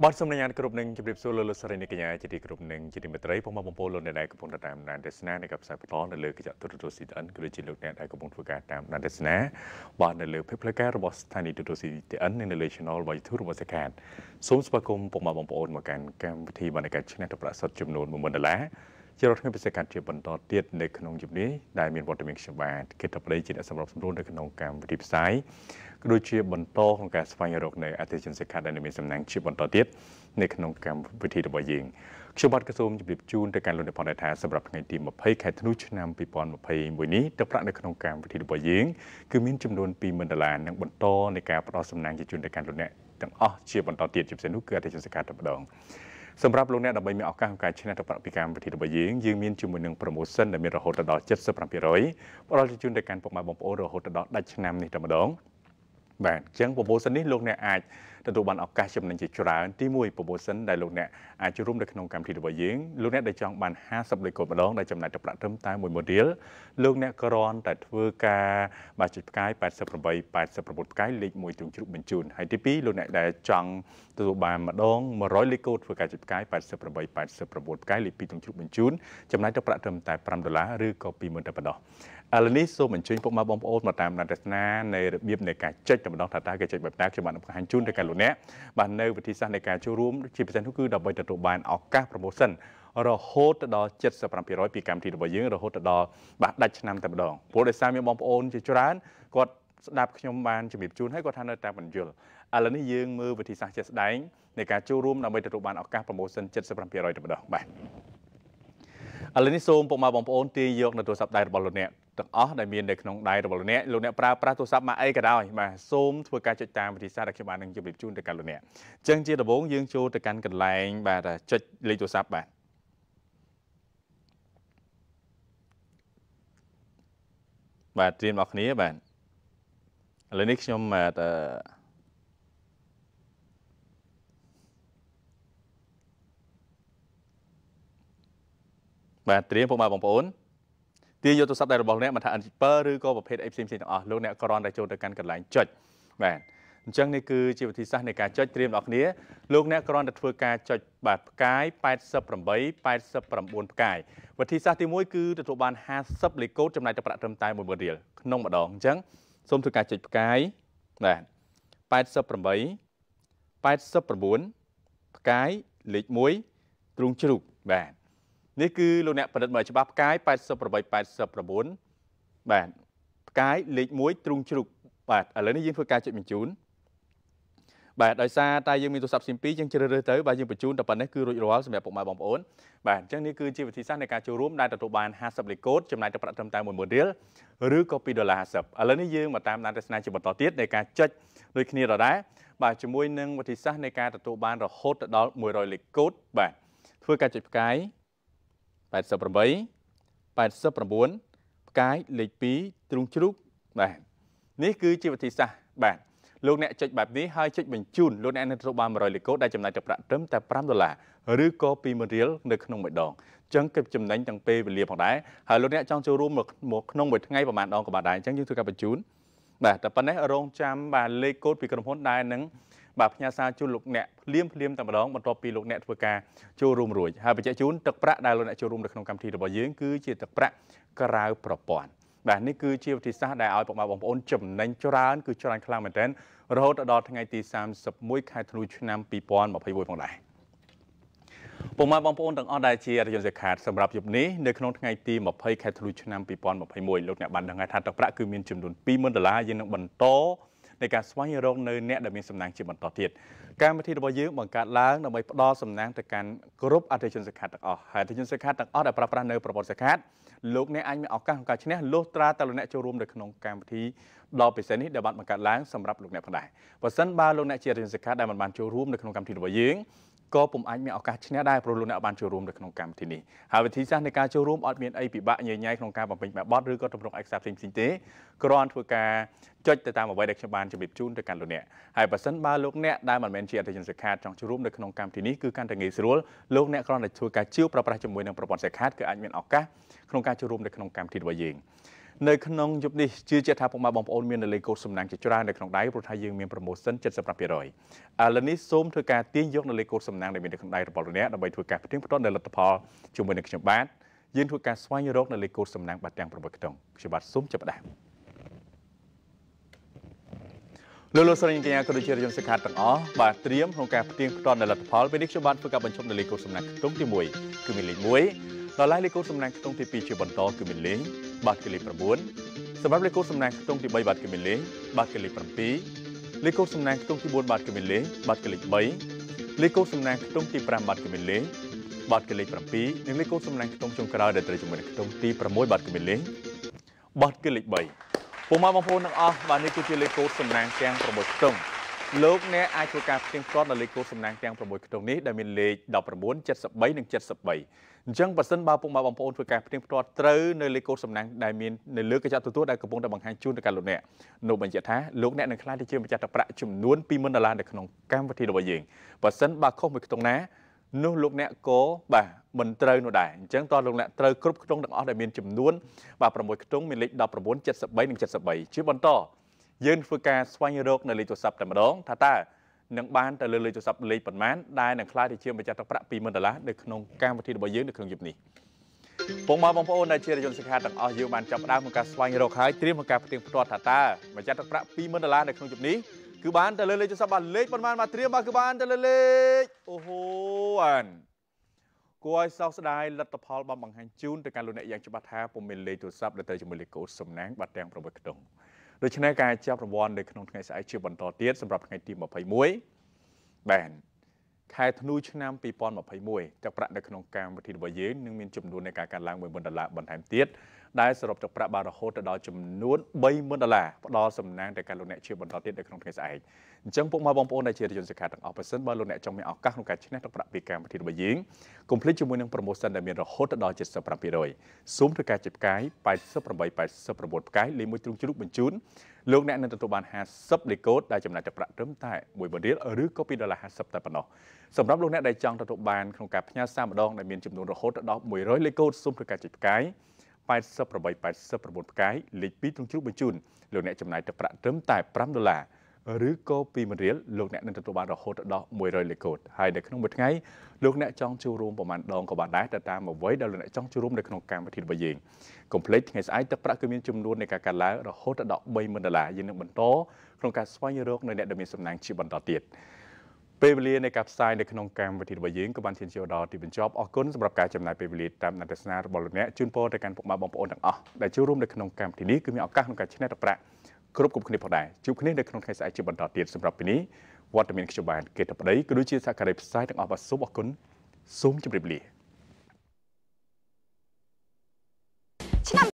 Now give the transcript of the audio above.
បាទសូមអនុញ្ញាតគ្រប់នឹងជម្រាបសួរលោកលោកស្រីនាងកញ្ញាជាទីគោរពនឹងជាទីមេត្រីពុកម៉ែបងប្អូនលោកអ្នកដែលកំពុងតាមដានទស្សនានៃកັບផ្សាយបន្តនៅលើកញ្ចក់ទូរទស្សន៍ CTN ក៏ដូចជាលោកអ្នកដែលកំពុងធ្វើការតាមដានទស្សនាបាទនៅលើភេទផ្លូវការរបស់ស្ថានីយ៍ទូរទស្សន៍ CTN និងនៅលើ Channel របស់ YouTube របស់សាខាតសូមស្វាគមន៍ពុកម៉ែបងប្អូនមកកាន់កម្មវិធីបណ្ដាការឆ្នាំតប្រាក់សុទ្ធចំនួន10000ដុល្លារជារដ្ឋខ្ញុំពិសេសកាត់ជា បន្តទៀតនៅក្នុងជំនាញដែលមានវត្តមានខ្ញុំបាទគិតថាប្តីជាអ្នកសម្របសម្រួលនៅក្នុងកម្មវិធីផ្សាយក៏ដូចជាបន្តក្នុងការស្វែងរកនៅអតិថិជនសិក្ខាដែលមានសំណាងជាបន្តទៀតនៅក្នុងកម្មវិធីរបស់យើងខ្ញុំបាទក៏សូមជម្រាបជូនទៅកាន់លោកអ្នកផងដែរថាសម្រាប់ថ្ងៃទី20ខែធ្នូឆ្នាំ2021នេះទឹកប្រាក់នៅក្នុងកម្មវិធីរបស់យើងគឺមានចំនួន20000ដុល្លារនិងបន្តនៃការផ្តល់សំណាងជាជូនទៅកាន់លោកអ្នកទាំងអស់ជាបន្តទៀតជាពិសេសនោះគឺអតិថិជនសិក្ខាតែម្ដងសម្រាប់លោកអ្នកដើម្បីមានឱកាសក្នុងការឈ្នះទៅប្រាក់ពីកម្មវិធីរបស់យើងយើងមានជាមួយនឹង promotion ដែលមានរហូតដល់75%ផ្ដល់ជូនទៅកាន់ពុកម៉ែបងប្អូនរហូតដល់ដាច់ឆ្នាំនេះតែម្ដង។បាទអញ្ចឹង promotion នេះលោកអ្នកអាចទទួលបានឱកាសចំណេញជាច្រើនទី1 promotion ដែលលោកអ្នកអាចចូលរួមនៅក្នុងកម្មវិធីរបស់យើងលោកអ្នកដែលចង់បាន50លេខកូដម្ដងដែលចំណាយទឹកប្រាក់ត្រឹមតែ1ម៉ូឌីលលោកអ្នកគ្រាន់តែធ្វើការបាទចុចផ្កាយ88 89ផ្កាយលេខ1ទ្រង់ជ្រុកបញ្ជូនហើយទី2លោកអ្នកដែលចង់ទទួលបានម្ដង100លេខកូដធ្វើការចុចផ្កាយ88 89ផ្កាយលេខ2ទ្រង់ជ្រុកបញ្ជូនចំណាយទឹកប្រាក់ត្រឹមតែ5ដុល្លារឬក៏20000តែប៉ុណ្ណោះឥឡូវនេះសូមអញ្ជើញពុកម៉ែបងប្អូនមកតាមដានទស្សនានៃរបៀបនៃការចុចតម្ដងថាតើគេចុចបែបណាខ្ញុំបានបង្ហាញជូនទៅកាន់លោកអ្នកបាទនៅវិធីសាស្ត្រនៃការចូលរួមជាពិសេសនោះគឺដើម្បីទទួលបានឱកាស promotion រហូតដល់75%ពីកម្មវិធីរបស់យើងរហូតដល់បាទដាច់ឆ្នាំតែម្ដងព្រោះដោយសារមានបងប្អូនជាច្រើនគាត់ស្ដាប់ខ្ញុំបានជំរាបជូនហើយគាត់ថានៅតែមិនយល់ឥឡូវនេះយើងមើលវិធីសាស្ត្រជាក់ស្ដែងនៃការចូលរួមដើម្បីទទួលបានឱកាស promotion 75%តែម្ដងបាទឥឡូវនេះសូមពុកម៉ែបងប្អូនទាញយកនៅទូរស័ព្ទដៃរបស់លោកអ្នកទាំងអស់ដែលមាននៅក្នុងដៃរបស់លោកអ្នកលោកអ្នកប្រើប្រាស់ទូរស័ព្ទមកអីក៏ដោយបាទសូមធ្វើការចុចតាមវិធីសាស្ត្រដែលខ្ញុំបាននឹងជម្រាបជូនទៅកាន់លោកអ្នកអញ្ចឹងជាដំបូងយើងចូលទៅកាន់កន្លែងបាទចុចលេខទូរស័ព្ទបាទបាទត្រៀមអរគ្នាបាទឥឡូវនេះខ្ញុំបាទបាទត្រៀមពុកម៉ែបងប្អូនទាញយកទូរស័ព្ទដៃរបស់អ្នកមិនថា N7 ឬក៏ប្រភេទអីផ្សេងៗទាំងអស់លោកអ្នកគ្រាន់តែចូលទៅកាន់កន្លែងចុចបាទអញ្ចឹងនេះគឺជាវិធីសាស្ត្រនៃការចុចត្រៀមដល់គ្នាលោកអ្នកគ្រាន់តែធ្វើការចុចបាទផ្កាយ88 89ផ្កាយវិធីសាស្ត្រទី1គឺទទួលបាន50លេខកូដចំណាយទឹកប្រាក់ត្រឹមតែ10000រៀលក្នុងម្ដងអញ្ចឹងសូមធ្វើការចុចផ្កាយបាទ88 89ផ្កាយលេខ1ទ្រូងជ្រូកបាទនេះគឺលោកអ្នកផលិតមកច្បាប់ផ្កាយ8889បាទផ្កាយលេខ1ទ្រុងជ្រូកបាទឥឡូវនេះយើងធ្វើការចុចបញ្ជូនបាទដោយសារតែយើងមានទូរស័ព្ទស៊ីម2យើងជ្រើសរើសទៅបាទយើងបញ្ជូនតែប៉ុណ្ណេះគឺរួចរាល់សម្រាប់ពុកម៉ែបងប្អូនបាទអញ្ចឹងនេះគឺជាវិធីសាស្ត្រនៃការចូលរួមដែលទទួលបាន50លេខកូដចំណាយទឹកប្រាក់ត្រឹមតែ10000រៀលឬក៏2ដុល្លារ50ឥឡូវនេះយើងមកតាមដានទស្សនាជាបន្តទៀតនៃការចុចដូចគ្នាដដែលបាទជាមួយនឹងវិធីសាស្ត្រនៃការទទួលបានរហូតដល់100លេខកូដបាទធ្វើការចុចផ្កាយ88 89ផ្កាយលេខ2ទ្រូងជ្រូកបាទនេះគឺជាវិធីសាស្ត្របាទលោកអ្នកចុចបែបនេះហើយចុចបញ្ជូនលោកអ្នកនឹងទទួលបាន100លីកូដដែលចំណាយទឹកប្រាក់ត្រឹមតែ5ដុល្លារឬក៏20000រៀលនៅក្នុងមួយដងចឹងគិតចំណេញទាំងពេលវេលាផងដែរហើយលោកអ្នកចង់ចូលរួមមកក្នុងមួយថ្ងៃប្រហែលដងក៏បានដែរអញ្ចឹងយើងធ្វើការបញ្ជូនបាទតែប៉ុណ្ណេះរងចាំបាទលេខកូដពីក្រុមហ៊ុនដែលនឹងបាទផ្ញើសារជូនលោកអ្នកភ្លាមភ្លាមតែម្ដងបន្ទាប់ពីលោកអ្នកធ្វើការចូលរួមរួចហើយបញ្ជាក់ជូនទឹកប្រាក់ដែលលោកអ្នកចូលរួមនៅក្នុងកម្មវិធីរបស់យើងគឺជាទឹកប្រាក់ក្រៅប្រព័ន្ធបាទនេះគឺជាវិធីសាស្ត្រដែលឲ្យបងប្អូនចំណេញច្រើន គឺច្រើនខ្លាំងមែនទែនរហូតដល់ថ្ងៃទី31ខែធ្នូឆ្នាំ2021ផងដែរពុកម៉ែបងប្អូនទាំងអស់ដែលជារយន្តសេខាតសម្រាប់យប់នេះនៅក្នុងថ្ងៃទី20ខែធ្នូឆ្នាំ2021លោកអ្នកបានដឹងថាទឹកប្រាក់គឺមានចំនួន20000ដុល្លារយើងនឹងបន្តនៃការស្វែងរកនៅអ្នកដែលមានសំណាងជាបន្តទៀតកម្មវិធីរបស់យើងបង្កើតឡើងដើម្បីផ្ដល់សំណាងទៅកាន់គ្រប់អតិថិជនសិក្ខាទាំងអស់ហើយអតិថិជនសិក្ខាទាំងអស់ដែលប្រើប្រាស់នៅប្រព័ន្ធសិក្ខាលោកអ្នកអាចមានឱកាសក្នុងការឈ្នះលុះត្រាតែលោកអ្នកចូលរួមនៅក្នុងកម្មវិធីដ៏ពិសេសនេះដែលបានបង្កើតឡើងសម្រាប់លោកអ្នកផងដែរបើសិនបើលោកអ្នកជាអតិថិជនសិក្ខាដែលមិនបានចូលរួមនៅក្នុងកម្មវិធីរបស់យើងក៏ពុំអាចមានឱកាសឈ្នះដែរព្រោះលោកអ្នកបានចូលរួមនៅក្នុងកម្មវិធីនេះហើយវិធីសាស្ត្រនៃការចូលរួមអត់មានអីពិបាកញញែក្នុងការបំពេញបែបបទឬក៏តម្រង់ឯកសារផ្សេងៗទេគ្រាន់ធ្វើការចុចទៅតាមអ្វីដែលខ្ញុំបានជម្រាបជូនទៅកាន់លោកអ្នកហើយបើសិនបើលោកអ្នកដែលមិនមែនជាអតិថិជនសិក្ខាចង់ចូលរួមនៅក្នុងកម្មវិធីនេះគឺកាន់តែងាយស្រួលលោកអ្នកគ្រាន់តែធ្វើការជាវប្រប្រាស់ជាមួយនឹងប្រព័ន្ធសិក្ខាគឺអាចមានឱកាសក្នុងការចូលរួមនៅក្នុងកម្មវិធីរបស់យើងនៅក្នុងយប់នេះជឿជាក់ថាពុកម៉ែបងប្អូនមាននៅលេខកូដសំណាងជាច្រើននៅក្នុងដៃព្រោះថាយើងមាន promotion 75%ឥឡូវនេះសូមធ្វើការទាញយកនៅលេខកូដសំណាងដែលមាននៅក្នុងដៃរបស់លោកអ្នកដើម្បីធ្វើការផ្ទៀងផ្ទាត់នៅលទ្ធផលជាមួយនឹងខ្ញុំបាទយើងធ្វើការស្វែងរកនៅលេខកូដសំណាងបាត់ទាំង6ខ្ទង់ខ្ញុំបាទសូមចាប់ផ្ដើមលោកលោកស្រីកញ្ញាក៏ដូចជាជនសិក្ខាទាំងអស់បាទត្រៀមក្នុងការផ្ទៀងផ្ទាត់នៅលទ្ធផលពេលនេះខ្ញុំបានធ្វើការបញ្ឈប់នៅលេខកូដសំណាងខ្ទង់ទី1គឺមានលេខ1ដល់លេខកូដសំណាងខ្ទង់ទី2ជាបន្តគឺមានលេខបាតគីឡេ9សម្រាប់លេខគោសំណាងខ្ទង់ទី3បាតគីឡេបាតគីឡេ7លេខគោសំណាងខ្ទង់ទី4បាតគីឡេបាតគីឡេ3លេខគោសំណាងខ្ទង់ទី5បាតគីឡេបាតគីឡេ7និងលេខគោសំណាងខ្ទង់ចុងក្រោយដែលត្រូវជាមួយនឹងខ្ទង់ទី6បាតគីឡេបាតគីឡេ3ពុកម៉ែបងប្អូនទាំងអស់បាទនេះគឺជាលេខគោសំណាងទាំង6ខ្ទង់លោកអ្នកអាចធ្វើការផ្ទៀងផ្ទាត់ដល់លេខកូដសំណាងទាំង6ខ្ទង់នេះដែលមានលេខ19 73និង73អញ្ចឹងបើសិនបើពុកម៉ែបងប្អូនធ្វើការផ្ទៀងផ្ទាត់ត្រូវនៅលេខកូដសំណាំងដែលមាននៅលើកញ្ចក់ទទួលដែលកំពុងតែបង្ហាញជូនទៅកាន់លោកអ្នកនោះបញ្ជាក់ថាលោកអ្នកនឹងខ្លាចទៅជាម្ចាស់តប្រាក់ចំនួន20000ដុល្លារនៅក្នុងកម្មវិធីរបស់យើងបើសិនបើខុសមួយខ្ទង់ណានោះលោកអ្នកក៏បាទមិនត្រូវនោះដែរអញ្ចឹងតោះលោកអ្នកត្រូវគ្រប់ខ្ទង់ទាំងអស់ដែលមានចំនួនបាទ6ខ្ទង់មានលេខ19 73និង73ជាបន្តយើងធ្វើការស្វែងរកនៅលេខទូរស័ព្ទតែម្ដងថាតើនឹងបានទៅលើលេខទូរស័ព្ទលេខប៉ុន្មានដែលនឹងខ្លាយទៅជាម្ចាស់ទឹកប្រាក់20000ដុល្លារនៅក្នុងកម្មវិធីរបស់យើងនៅក្នុងយប់នេះពងមកបងប្អូនដែលជារយន្តសិក្ខាទាំងអស់យើងបានចាប់ផ្ដើមក្នុងការស្វែងរកហើយត្រៀមក្នុងការផ្ទៀងផ្ទាត់ថាតើម្ចាស់ទឹកប្រាក់20000ដុល្លារនៅក្នុងយប់នេះគឺបានទៅលើលេខទូរស័ព្ទបានលេខប៉ុន្មានមកត្រៀមបាទគឺបានទៅលើលេខអូហូអានគួរឲ្យសោកស្ដាយលទ្ធផលបានបង្ហាញជូនទៅកាន់លោកអ្នកយ៉ាងច្បាស់ថាពុំមានលេខទូរស័ព្ទដែលត្រូវជាមួយលេខកូដសំណាងបាត់ទាំង6ខ្ទង់ដូច្នេះការចាប់រង្វាន់នៅក្នុងថ្ងៃស្អែកជាបន្តទៀតសម្រាប់ថ្ងៃទី21បាទខែធ្នូឆ្នាំ2021ទឹកប្រាក់នៅក្នុងកម្មវិធីរបស់យើងនឹងមានចំនួននៃការកើនឡើង10000ដុល្លារបន្ថែមទៀតដែលសរុបទឹកប្រាក់បានរហូតទៅដល់ចំនួន30000ដុល្លារផ្ដល់សំណាងទៅកាន់លោកអ្នកជាបន្តទៀតនៅក្នុងថ្ងៃស្អែកអញ្ចឹងពុកម៉ែបងប្អូនដែលជាជនសិក្ខាទាំងអស់បើសិនបើលោកអ្នកចង់មានឱកាសក្នុងការឈ្នះទឹកប្រាក់ពីកម្មវិធីរបស់យើងកុំភ្លេចជាមួយនឹង promotion ដែលមានរហូតដល់75%ស៊ូមធ្វើការជិបកាយ8889ផ្កាយលេខ1ទ្រង់ជ្រូកបញ្ជូនលោកអ្នកនឹងទទួលបាន50លីកូដដែលចំណាយទឹកប្រាក់ត្រឹមតែ1បណ្រៀលឬក៏2ដុល្លារ50តែប៉ុណ្ណោះសម្រាប់លោកអ្នកដែលចង់ទទួលបានក្នុងការផ្ញើសារម្ដងដែលមានចំនួនរហូតដល់100លីកូដសូមធ្វើការចុចផ្កាយ8889ផ្កាយលេខ2ទ្រង់ជ្រូកបញ្ជូនលោកអ្នកចំណាយទឹកប្រាក់ត្រឹមតែ5ដុល្លារឬក៏2រៀលលោកអ្នកនឹងទទួលបានរហូតដល់100លេខកូដហើយនៅក្នុងមួយថ្ងៃលោកអ្នកចង់ចូលរួមប្រមាណដងក៏បានដែរតែតាមអ្វីដែលលោកអ្នកចង់ចូលរួមនៅក្នុងកម្មវិធីរបស់យើងកុំភ្លេចថ្ងៃស្អែកទឹកប្រាក់គឺមានចំនួននៃការកាត់ឡើងរហូតដល់30000ដុល្លារយើងនឹងបន្តក្នុងការស្វែងរកនៅអ្នកដែលមានសំណាងជាបន្តទៀតពេលវេលានៃការផ្សាយនៅក្នុងកម្មវិធីរបស់យើងក៏បានឈានចូលដល់ទីបញ្ចប់អរគុណសម្រាប់ការចំណាយពេលវេលាតាមអ្នកទស្សនារបស់លោកអ្នកជូនពរទៅកាន់ពុកម៉ែបងប្អូនទាំងអស់ដែលចូលរួមនៅក្នុងកម្មវិធីនេះគឺមានឱកាសក្នុងការឆ្នះទឹកប្រាក់គ្រប់គ្រប់គ្នាផងដែរជួបគ្នានៅក្នុងថ្ងៃស្អែកជាបន្តទៀតសម្រាប់ពេលនេះវត្តមានខ្ញុំបាទកេតប្តីក៏ដូចជាសកម្មភាពផ្សាយទាំងអស់បាទសូមអរគុណសូមជម្រាបលា